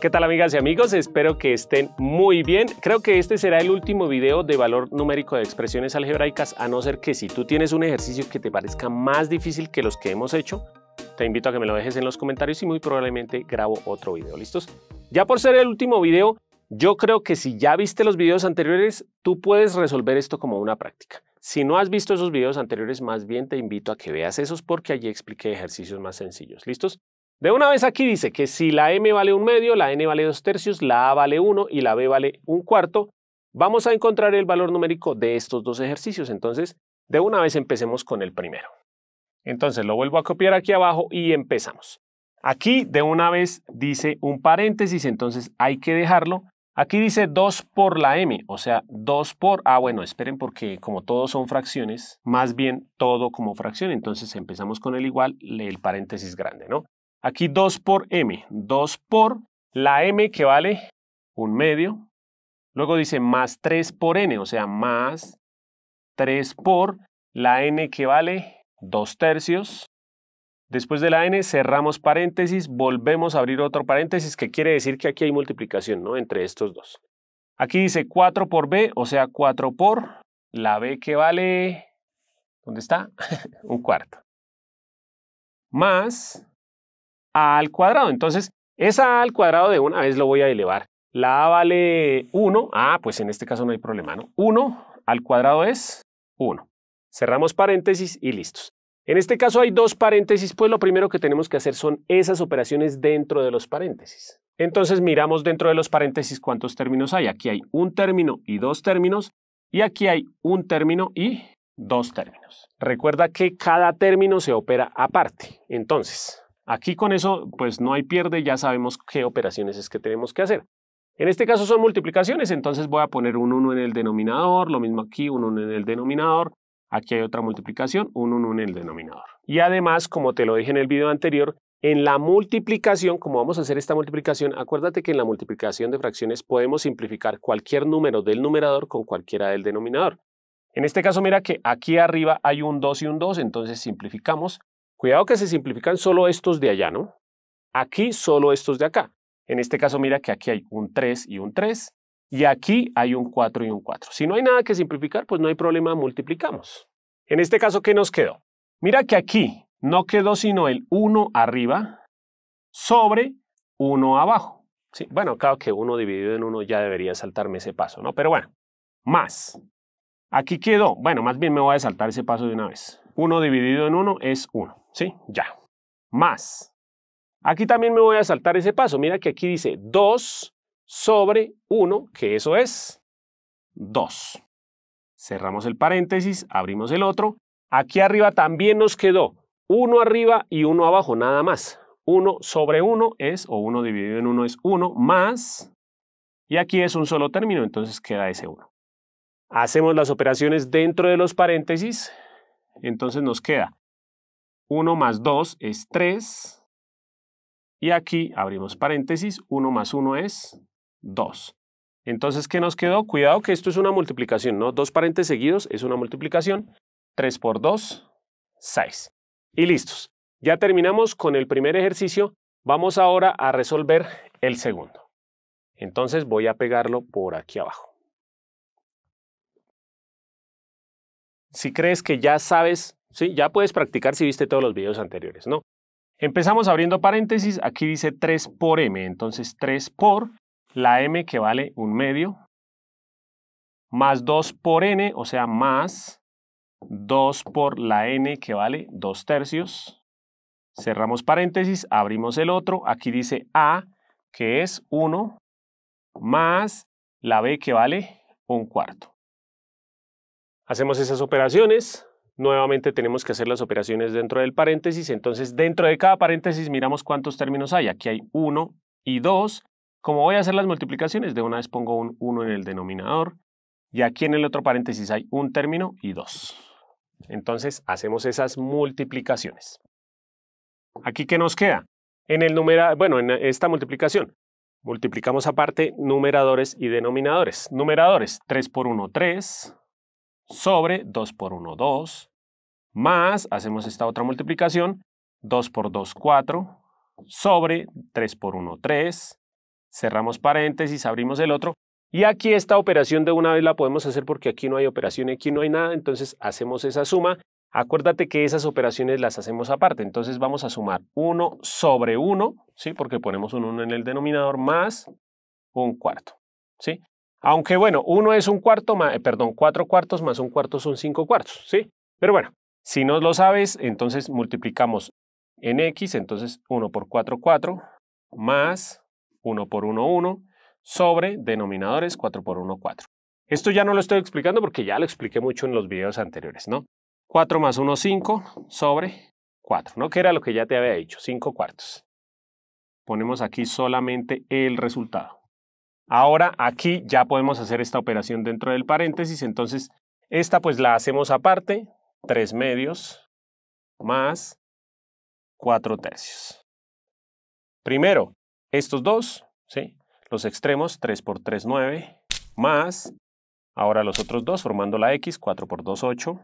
¿Qué tal amigas y amigos? Espero que estén muy bien. Creo que este será el último video de valor numérico de expresiones algebraicas, a no ser que si tú tienes un ejercicio que te parezca más difícil que los que hemos hecho, te invito a que me lo dejes en los comentarios y muy probablemente grabo otro video. ¿Listos? Ya por ser el último video, yo creo que si ya viste los videos anteriores, tú puedes resolver esto como una práctica. Si no has visto esos videos anteriores, más bien te invito a que veas esos porque allí expliqué ejercicios más sencillos. ¿Listos? De una vez aquí dice que si la m vale un medio, la n vale dos tercios, la a vale 1 y la b vale un cuarto, vamos a encontrar el valor numérico de estos dos ejercicios. Entonces, de una vez empecemos con el primero. Entonces lo vuelvo a copiar aquí abajo y empezamos. Aquí de una vez dice un paréntesis, entonces hay que dejarlo. Aquí dice 2 por la m, o sea, 2 por... Ah, bueno, esperen porque como todos son fracciones, más bien todo como fracción, entonces empezamos con el igual, el paréntesis grande, ¿no? Aquí 2 por m, 2 por la m que vale un medio. Luego dice más 3 por n, o sea, más 3 por la n que vale 2 tercios. Después de la n cerramos paréntesis, volvemos a abrir otro paréntesis, que quiere decir que aquí hay multiplicación ¿no? entre estos dos. Aquí dice 4 por b, o sea, 4 por la b que vale... ¿Dónde está? un cuarto. Más a al cuadrado. Entonces, esa a al cuadrado de una vez lo voy a elevar. La a vale 1. Ah, pues en este caso no hay problema, ¿no? 1 al cuadrado es 1. Cerramos paréntesis y listos. En este caso hay dos paréntesis, pues lo primero que tenemos que hacer son esas operaciones dentro de los paréntesis. Entonces miramos dentro de los paréntesis cuántos términos hay. Aquí hay un término y dos términos, y aquí hay un término y dos términos. Recuerda que cada término se opera aparte. Entonces, Aquí con eso, pues no hay pierde, ya sabemos qué operaciones es que tenemos que hacer. En este caso son multiplicaciones, entonces voy a poner un 1 en el denominador, lo mismo aquí, un 1 en el denominador, aquí hay otra multiplicación, un 1 en el denominador. Y además, como te lo dije en el video anterior, en la multiplicación, como vamos a hacer esta multiplicación, acuérdate que en la multiplicación de fracciones podemos simplificar cualquier número del numerador con cualquiera del denominador. En este caso, mira que aquí arriba hay un 2 y un 2, entonces simplificamos Cuidado que se simplifican solo estos de allá, ¿no? Aquí solo estos de acá. En este caso, mira que aquí hay un 3 y un 3, y aquí hay un 4 y un 4. Si no hay nada que simplificar, pues no hay problema, multiplicamos. En este caso, ¿qué nos quedó? Mira que aquí no quedó sino el 1 arriba sobre 1 abajo. bueno, claro que 1 dividido en 1 ya debería saltarme ese paso, ¿no? Pero bueno, más. Aquí quedó, bueno, más bien me voy a saltar ese paso de una vez. 1 dividido en 1 es 1, ¿sí? Ya. Más. Aquí también me voy a saltar ese paso. Mira que aquí dice 2 sobre 1, que eso es 2. Cerramos el paréntesis, abrimos el otro. Aquí arriba también nos quedó 1 arriba y 1 abajo, nada más. 1 sobre 1 es, o 1 dividido en 1 es 1, más, y aquí es un solo término, entonces queda ese 1. Hacemos las operaciones dentro de los paréntesis, entonces nos queda 1 más 2 es 3. Y aquí abrimos paréntesis, 1 más 1 es 2. Entonces, ¿qué nos quedó? Cuidado que esto es una multiplicación, ¿no? Dos paréntesis seguidos es una multiplicación. 3 por 2, 6. Y listos. Ya terminamos con el primer ejercicio. Vamos ahora a resolver el segundo. Entonces voy a pegarlo por aquí abajo. si crees que ya sabes, ¿sí? ya puedes practicar si viste todos los videos anteriores, ¿no? Empezamos abriendo paréntesis, aquí dice 3 por m, entonces 3 por la m que vale un medio, más 2 por n, o sea, más 2 por la n que vale 2 tercios. Cerramos paréntesis, abrimos el otro, aquí dice a que es 1 más la b que vale un cuarto. Hacemos esas operaciones, nuevamente tenemos que hacer las operaciones dentro del paréntesis, entonces dentro de cada paréntesis miramos cuántos términos hay, aquí hay 1 y 2. Como voy a hacer las multiplicaciones, de una vez pongo un 1 en el denominador y aquí en el otro paréntesis hay un término y 2. Entonces hacemos esas multiplicaciones. ¿Aquí qué nos queda? En el numerador, bueno, en esta multiplicación, multiplicamos aparte numeradores y denominadores. Numeradores, 3 por 1, 3 sobre 2 por 1, 2, más, hacemos esta otra multiplicación, 2 por 2, 4, sobre 3 por 1, 3, cerramos paréntesis, abrimos el otro, y aquí esta operación de una vez la podemos hacer porque aquí no hay operación aquí no hay nada, entonces hacemos esa suma. Acuérdate que esas operaciones las hacemos aparte, entonces vamos a sumar 1 sobre 1, ¿sí? porque ponemos un 1 en el denominador, más un cuarto. ¿sí? Aunque bueno, 1 es un cuarto, más, eh, perdón, 4 cuartos más un cuarto son 5 cuartos, ¿sí? Pero bueno, si no lo sabes, entonces multiplicamos en x, entonces 1 por 4, 4, más 1 por 1, 1, sobre denominadores 4 por 1, 4. Esto ya no lo estoy explicando porque ya lo expliqué mucho en los videos anteriores, ¿no? 4 más 1, 5, sobre 4, ¿no? Que era lo que ya te había dicho, 5 cuartos. Ponemos aquí solamente el resultado. Ahora aquí ya podemos hacer esta operación dentro del paréntesis, entonces esta pues la hacemos aparte, 3 medios más 4 tercios. Primero, estos dos, los extremos, 3 por 3, 9, más ahora los otros dos formando la x, 4 por 2, 8,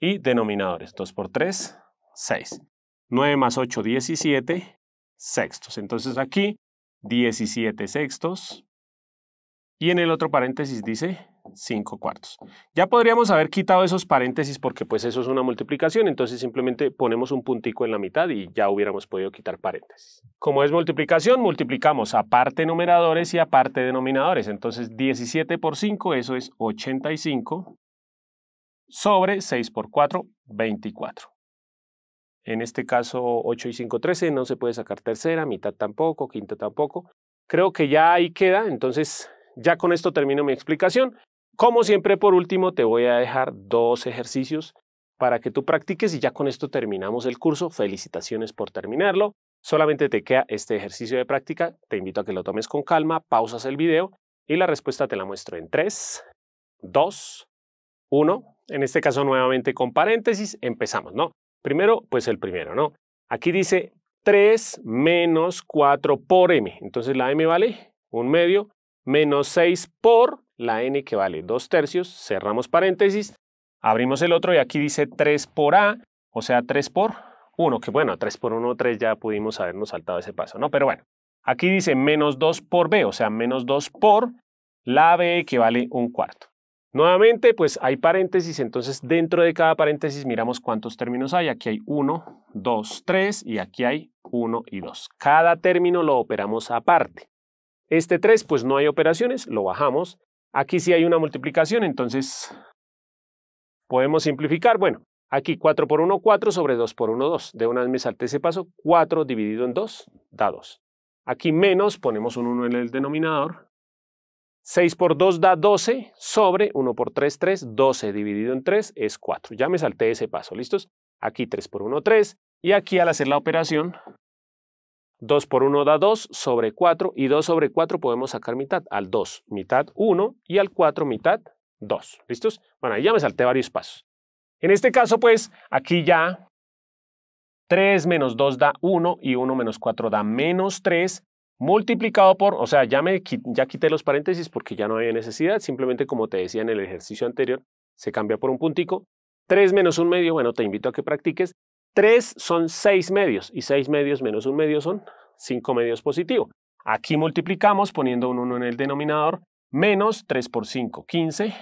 y denominadores, 2 por 3, 6. 9 más 8, 17 sextos. Entonces aquí 17 sextos. Y en el otro paréntesis dice 5 cuartos. Ya podríamos haber quitado esos paréntesis porque pues eso es una multiplicación, entonces simplemente ponemos un puntico en la mitad y ya hubiéramos podido quitar paréntesis. Como es multiplicación, multiplicamos aparte numeradores y aparte denominadores, entonces 17 por 5, eso es 85, sobre 6 por 4, 24. En este caso, 8 y 5, 13, no se puede sacar tercera, mitad tampoco, quinta tampoco. Creo que ya ahí queda, entonces ya con esto termino mi explicación. Como siempre, por último, te voy a dejar dos ejercicios para que tú practiques y ya con esto terminamos el curso. Felicitaciones por terminarlo. Solamente te queda este ejercicio de práctica. Te invito a que lo tomes con calma, pausas el video y la respuesta te la muestro en 3, 2, 1. En este caso nuevamente con paréntesis, empezamos, ¿no? primero, pues el primero, ¿no? Aquí dice 3 menos 4 por m. Entonces la m vale 1 medio menos 6 por la n que vale 2 tercios. Cerramos paréntesis, abrimos el otro y aquí dice 3 por a, o sea 3 por 1, que bueno, 3 por 1, 3 ya pudimos habernos saltado ese paso, ¿no? Pero bueno, aquí dice menos 2 por b, o sea menos 2 por la b que vale 1 cuarto. Nuevamente, pues hay paréntesis, entonces dentro de cada paréntesis miramos cuántos términos hay. Aquí hay 1, 2, 3 y aquí hay 1 y 2. Cada término lo operamos aparte. Este 3, pues no hay operaciones, lo bajamos. Aquí sí hay una multiplicación, entonces podemos simplificar. Bueno, aquí 4 por 1, 4 sobre 2 por 1, 2. De una vez me salté ese paso, 4 dividido en 2 da 2. Aquí menos, ponemos un 1 en el denominador, 6 por 2 da 12 sobre 1 por 3, 3. 12 dividido en 3 es 4. Ya me salté ese paso, ¿listos? Aquí 3 por 1, 3. Y aquí al hacer la operación, 2 por 1 da 2 sobre 4. Y 2 sobre 4 podemos sacar mitad. Al 2, mitad 1. Y al 4, mitad 2. ¿Listos? Bueno, ahí ya me salté varios pasos. En este caso, pues, aquí ya 3 menos 2 da 1 y 1 menos 4 da menos 3 multiplicado por, o sea, ya, me, ya quité los paréntesis porque ya no había necesidad, simplemente como te decía en el ejercicio anterior, se cambia por un puntico. 3 menos un medio, bueno, te invito a que practiques. 3 son 6 medios y 6 medios menos un medio son 5 medios positivo. Aquí multiplicamos poniendo un 1 en el denominador, menos 3 por 5, 15,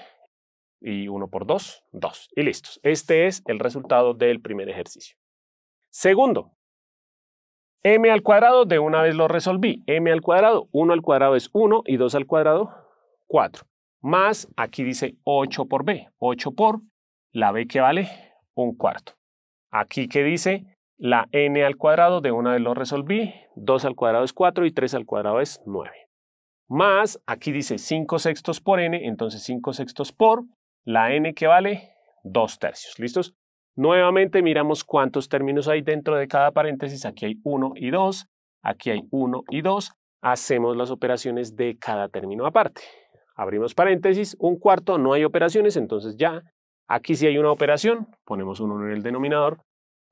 y 1 por 2, 2. Y listos. Este es el resultado del primer ejercicio. Segundo, m al cuadrado, de una vez lo resolví. m al cuadrado, 1 al cuadrado es 1 y 2 al cuadrado, 4. Más, aquí dice 8 por b, 8 por la b que vale 1 cuarto. Aquí que dice la n al cuadrado, de una vez lo resolví, 2 al cuadrado es 4 y 3 al cuadrado es 9. Más, aquí dice 5 sextos por n, entonces 5 sextos por la n que vale 2 tercios. ¿Listos? Nuevamente miramos cuántos términos hay dentro de cada paréntesis. Aquí hay 1 y 2, aquí hay 1 y 2. Hacemos las operaciones de cada término aparte. Abrimos paréntesis, un cuarto, no hay operaciones, entonces ya aquí sí hay una operación. Ponemos 1 en el denominador,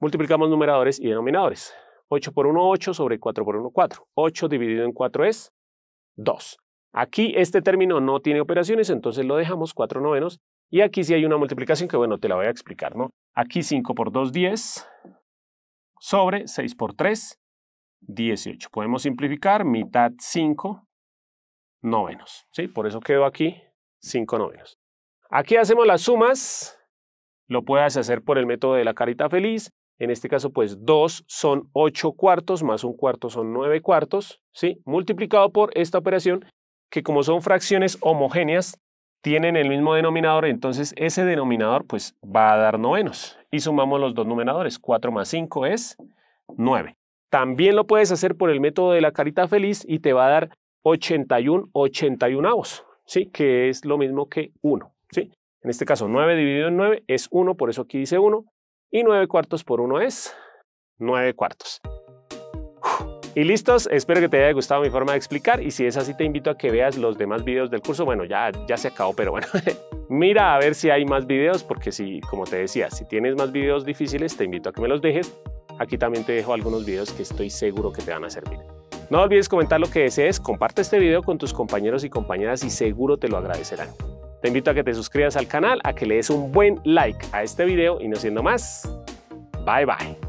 multiplicamos numeradores y denominadores. 8 por 1, 8 sobre 4 por 1, 4. 8 dividido en 4 es 2. Aquí este término no tiene operaciones, entonces lo dejamos 4 novenos y aquí sí hay una multiplicación que, bueno, te la voy a explicar, ¿no? Aquí 5 por 2, 10, sobre 6 por 3, 18. Podemos simplificar, mitad 5 novenos, ¿sí? Por eso quedó aquí 5 novenos. Aquí hacemos las sumas, lo puedes hacer por el método de la carita feliz. En este caso, pues 2 son 8 cuartos, más un cuarto son 9 cuartos, ¿sí? Multiplicado por esta operación, que como son fracciones homogéneas, tienen el mismo denominador, entonces ese denominador pues va a dar novenos. Y sumamos los dos numeradores, 4 más 5 es 9. También lo puedes hacer por el método de la carita feliz y te va a dar 81 81 avos, ¿sí? que es lo mismo que 1. ¿sí? En este caso 9 dividido en 9 es 1, por eso aquí dice 1. Y 9 cuartos por 1 es 9 cuartos. Y listos, espero que te haya gustado mi forma de explicar y si es así te invito a que veas los demás videos del curso. Bueno, ya, ya se acabó, pero bueno, mira a ver si hay más videos porque si, como te decía, si tienes más videos difíciles te invito a que me los dejes. Aquí también te dejo algunos videos que estoy seguro que te van a servir. No olvides comentar lo que desees, comparte este video con tus compañeros y compañeras y seguro te lo agradecerán. Te invito a que te suscribas al canal, a que le des un buen like a este video y no siendo más, bye bye.